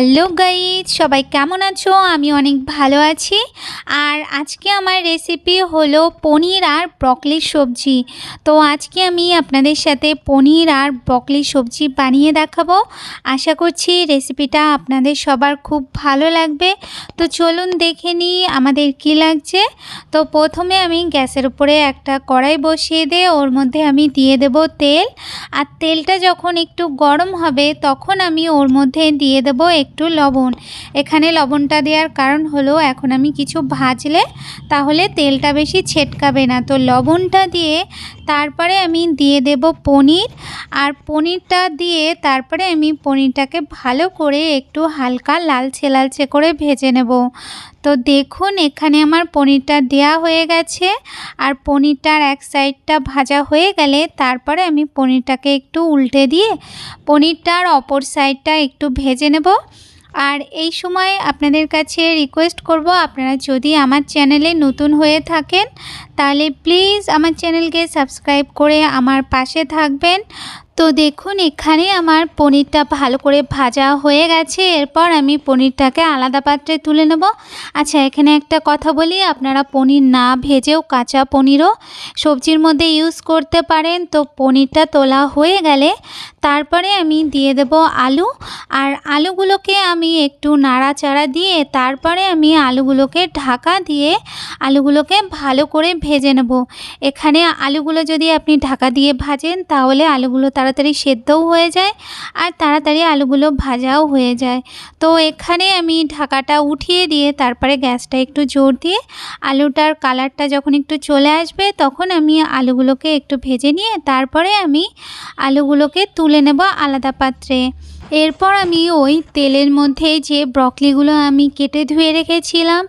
hello guys সবাই কেমন আছো আমি অনেক ভালো আছি আর আজকে আমার রেসিপি হলো পনির আর ব্রকলি সবজি তো আজকে আমি আপনাদের সাথে পনির আর ব্রকলির সবজি বানিয়ে দেখাবো আশা করছি রেসিপিটা আপনাদের সবার খুব ভালো লাগবে তো চলুন দেখে নিই আমাদের কি লাগছে তো প্রথমে আমি গ্যাসের উপরে একটা কড়াই বসিয়ে দিয়ে ওর মধ্যে আমি দিয়ে দেব তেল আর তেলটা যখন একটু গরম হবে তখন আমি ওর মধ্যে দিয়ে দেবো একটু লবণ এখানে লবণটা দেওয়ার কারণ হলো এখন আমি কিছু ভাজলে তাহলে তেলটা বেশি ছেটকাবে না তো লবণটা দিয়ে তারপরে আমি দিয়ে দেব পনির আর পনিরটা দিয়ে তারপরে আমি পনিরটাকে ভালো করে একটু হালকা লালচে লালচে করে ভেজে নেব তো দেখুন এখানে আমার পনিরটা দেয়া হয়ে গেছে আর পনিরটার এক সাইডটা ভাজা হয়ে গেলে তারপরে আমি পনিরটাকে একটু উল্টে দিয়ে পনিরটার অপর সাইডটা একটু ভেজে নেব আর এই সময় আপনাদের কাছে রিকোয়েস্ট করব আপনারা যদি আমার চ্যানেলে নতুন হয়ে থাকেন তাহলে প্লিজ আমার চ্যানেলকে সাবস্ক্রাইব করে আমার পাশে থাকবেন তো দেখুন এখানে আমার পনিরটা ভালো করে ভাজা হয়ে গেছে এরপর আমি পনিরটাকে আলাদা পাত্রে তুলে নেব আচ্ছা এখানে একটা কথা বলি আপনারা পনির না ভেজেও কাঁচা পনিরও সবজির মধ্যে ইউজ করতে পারেন তো পনিরটা তোলা হয়ে গেলে তারপরে আমি দিয়ে দেব আলু আর আলুগুলোকে আমি একটু নাড়াচাড়া দিয়ে তারপরে আমি আলুগুলোকে ঢাকা দিয়ে আলুগুলোকে ভালো করে ভেজে নেব এখানে আলুগুলো যদি আপনি ঢাকা দিয়ে ভাজেন তাহলে আলুগুলো তাড়াতাড়ি সেদ্ধও হয়ে যায় আর তাড়াতাড়ি আলুগুলো ভাজাও হয়ে যায় তো এখানে আমি ঢাকাটা উঠিয়ে দিয়ে তারপরে গ্যাসটা একটু জোর দিয়ে আলুটার কালারটা যখন একটু চলে আসবে তখন আমি আলুগুলোকে একটু ভেজে নিয়ে তারপরে আমি আলুগুলোকে তুলে নেব আলাদা পাত্রে এরপর আমি ওই তেলের মধ্যে যে ব্রকলিগুলো আমি কেটে ধুয়ে রেখেছিলাম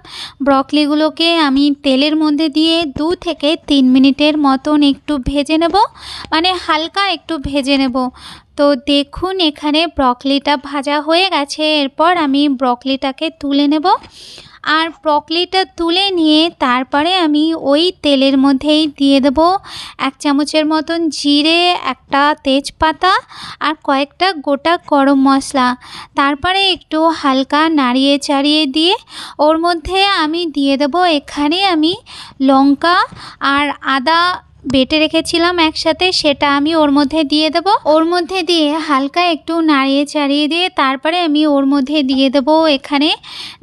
ব্রকলিগুলোকে আমি তেলের মধ্যে দিয়ে দু থেকে তিন মিনিটের মতন একটু ভেজে নেব মানে হালকা একটু ভেজে নেব তো দেখুন এখানে ব্রকলিটা ভাজা হয়ে গেছে এরপর আমি ব্রকলিটাকে তুলে নেব আর ব্রকলিটা তুলে নিয়ে তারপরে আমি ওই তেলের মধ্যেই দিয়ে দেব এক চামচের মতন জিরে একটা তেজপাতা আর কয়েকটা গোটা গরম মশলা তারপরে একটু হালকা নাড়িয়ে চাড়িয়ে দিয়ে ওর মধ্যে আমি দিয়ে দেব এখানে আমি লঙ্কা আর আদা বেটে রেখেছিলাম একসাথে সেটা আমি ওর মধ্যে দিয়ে দেব ওর মধ্যে দিয়ে হালকা একটু নাড়িয়ে চাড়িয়ে দিয়ে তারপরে আমি ওর মধ্যে দিয়ে দেব এখানে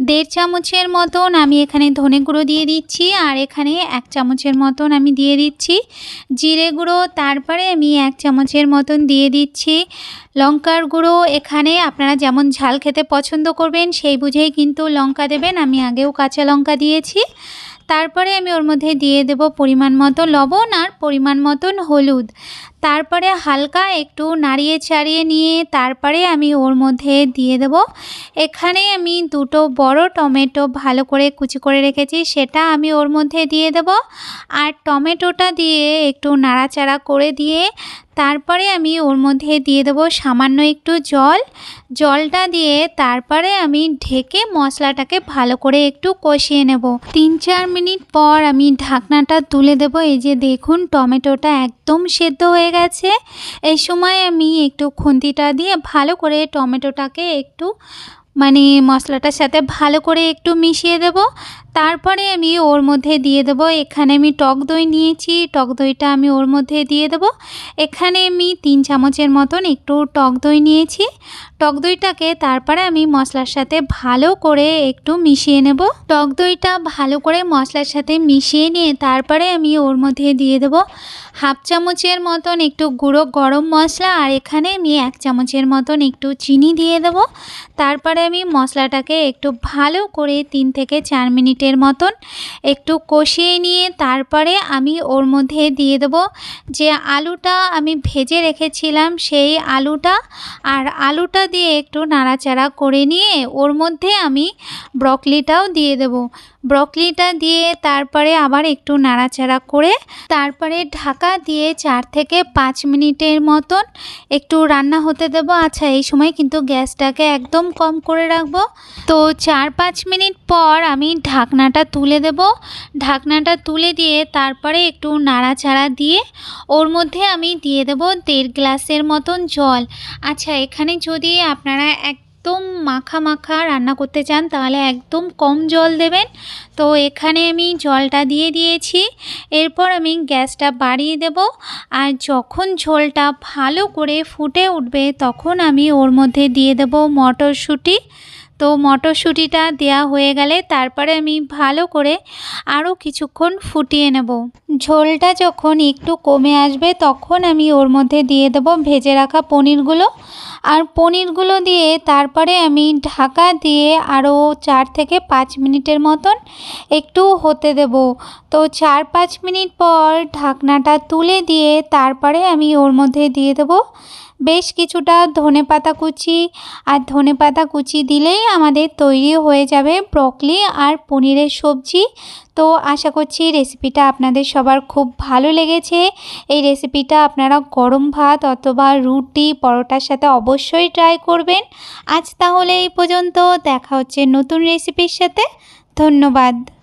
দেড় চামচের মতন আমি এখানে ধনে গুঁড়ো দিয়ে দিচ্ছি আর এখানে এক চামচের মতন আমি দিয়ে দিচ্ছি জিরে গুঁড়ো তারপরে আমি এক চামচের মতন দিয়ে দিচ্ছি লঙ্কার গুঁড়ো এখানে আপনারা যেমন ঝাল খেতে পছন্দ করবেন সেই বুঝেই কিন্তু লঙ্কা দেবেন আমি আগেও কাঁচা লঙ্কা দিয়েছি তারপরে আমি ওর মধ্যে দিয়ে দেব পরিমাণ মতো লবণ আর পরিমাণ মতন হলুদ তারপরে হালকা একটু নাড়িয়ে চাড়িয়ে নিয়ে তারপরে আমি ওর মধ্যে দিয়ে দেব এখানে আমি দুটো বড় টমেটো ভালো করে কুচি করে রেখেছি সেটা আমি ওর মধ্যে দিয়ে দেব আর টমেটোটা দিয়ে একটু নাড়াচাড়া করে দিয়ে তারপরে আমি ওর মধ্যে দিয়ে দেবো সামান্য একটু জল জলটা দিয়ে তারপরে আমি ঢেকে মশলাটাকে ভালো করে একটু কষিয়ে নেব তিন চার মিনিট পর আমি ঢাকনাটা তুলে দেব এই যে দেখুন টমেটোটা একদম সেদ্ধ হয়ে হয়ে গেছে এই সময় আমি একটু খুন্তিটা দিয়ে ভালো করে টমেটোটাকে একটু মানে মশলাটার সাথে ভালো করে একটু মিশিয়ে দেব তারপরে আমি ওর মধ্যে দিয়ে দেবো এখানে আমি টক দই নিয়েছি টক দইটা আমি ওর মধ্যে দিয়ে দেবো এখানে আমি তিন চামচের মতন একটু টক দই নিয়েছি টক দইটাকে তারপরে আমি মশলার সাথে ভালো করে একটু মিশিয়ে নেব টক দইটা ভালো করে মশলার সাথে মিশিয়ে নিয়ে তারপরে আমি ওর মধ্যে দিয়ে দেবো হাফ চামচের মতন একটু গুঁড়ো গরম মশলা আর এখানে আমি এক চামচের মতন একটু চিনি দিয়ে দেবো তারপরে আমি মশলাটাকে একটু ভালো করে তিন থেকে চার মিনিট মিনিটের মতন একটু কষিয়ে নিয়ে তারপরে আমি ওর মধ্যে দিয়ে দেব যে আলুটা আমি ভেজে রেখেছিলাম সেই আলুটা আর আলুটা দিয়ে একটু নাড়াচাড়া করে নিয়ে ওর মধ্যে আমি ব্রকলিটাও দিয়ে দেব ব্রকলিটা দিয়ে তারপরে আবার একটু নাড়াচাড়া করে তারপরে ঢাকা দিয়ে চার থেকে পাঁচ মিনিটের মতন একটু রান্না হতে দেবো আচ্ছা এই সময় কিন্তু গ্যাসটাকে একদম কম করে রাখব তো চার পাঁচ মিনিট পর আমি ঢাকনাটা তুলে দেব ঢাকনাটা তুলে দিয়ে তারপরে একটু নাড়াচাড়া দিয়ে ওর মধ্যে আমি দিয়ে দেব দেড় গ্লাসের মতন জল আচ্ছা এখানে যদি আপনারা এক একদম মাখা মাখা রান্না করতে চান তাহলে একদম কম জল দেবেন তো এখানে আমি জলটা দিয়ে দিয়েছি এরপর আমি গ্যাসটা বাড়িয়ে দেব আর যখন ঝোলটা ভালো করে ফুটে উঠবে তখন আমি ওর মধ্যে দিয়ে দেব মটরশুঁটি তো মটরশুঁটিটা দেয়া হয়ে গেলে তারপরে আমি ভালো করে আরও কিছুক্ষণ ফুটিয়ে নেব ঝোলটা যখন একটু কমে আসবে তখন আমি ওর মধ্যে দিয়ে দেব ভেজে রাখা পনিরগুলো আর পনিরগুলো দিয়ে তারপরে আমি ঢাকা দিয়ে আরও চার থেকে পাঁচ মিনিটের মতন একটু হতে দেব তো চার পাঁচ মিনিট পর ঢাকনাটা তুলে দিয়ে তারপরে আমি ওর মধ্যে দিয়ে দেবো বেশ কিছুটা ধনে পাতা কুচি আর ধনে পাতা কুচি দিলেই আমাদের তৈরি হয়ে যাবে ব্রকলি আর পনিরের সবজি তো আশা করছি রেসিপিটা আপনাদের সবার খুব ভালো লেগেছে এই রেসিপিটা আপনারা গরম ভাত অথবা রুটি পরোটার সাথে অবশ্যই ট্রাই করবেন আজ তাহলে এই পর্যন্ত দেখা হচ্ছে নতুন রেসিপির সাথে ধন্যবাদ